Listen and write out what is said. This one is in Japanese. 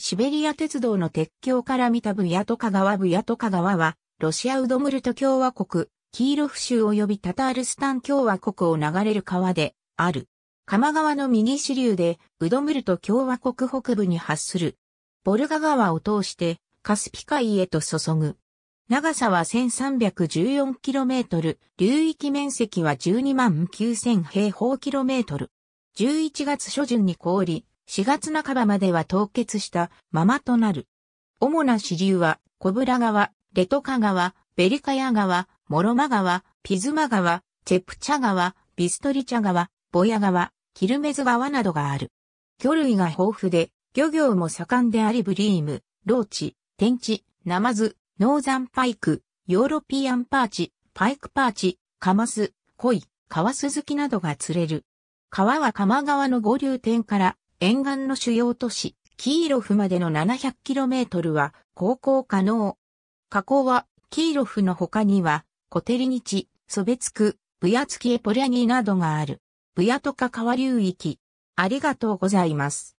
シベリア鉄道の鉄橋から見たブヤトカ川ブヤトカ川は、ロシアウドムルト共和国、キーロフ州及びタタールスタン共和国を流れる川で、ある。鎌川の右支流で、ウドムルト共和国北部に発する。ボルガ川を通して、カスピ海へと注ぐ。長さは 1314km、流域面積は12万9000平方キロメートル。11月初旬に氷、4月半ばまでは凍結したままとなる。主な支流は、小倉川、レトカ川、ベリカヤ川、モロマ川、ピズマ川、チェプチャ川、ビストリチャ川、ボヤ川、キルメズ川などがある。魚類が豊富で、漁業も盛んでありブリーム、ローチ、天地、ナマズ、ノーザンパイク、ヨーロピアンパーチ、パイクパーチ、カマス、コイ、カワスズキなどが釣れる。川は鎌川の合流点から沿岸の主要都市、キーロフまでの 700km は航行可能。河口は、キーロフの他には、コテリニチ、ソベツク、ブヤツキエポリャニなどがある。ブヤトカ川流域。ありがとうございます。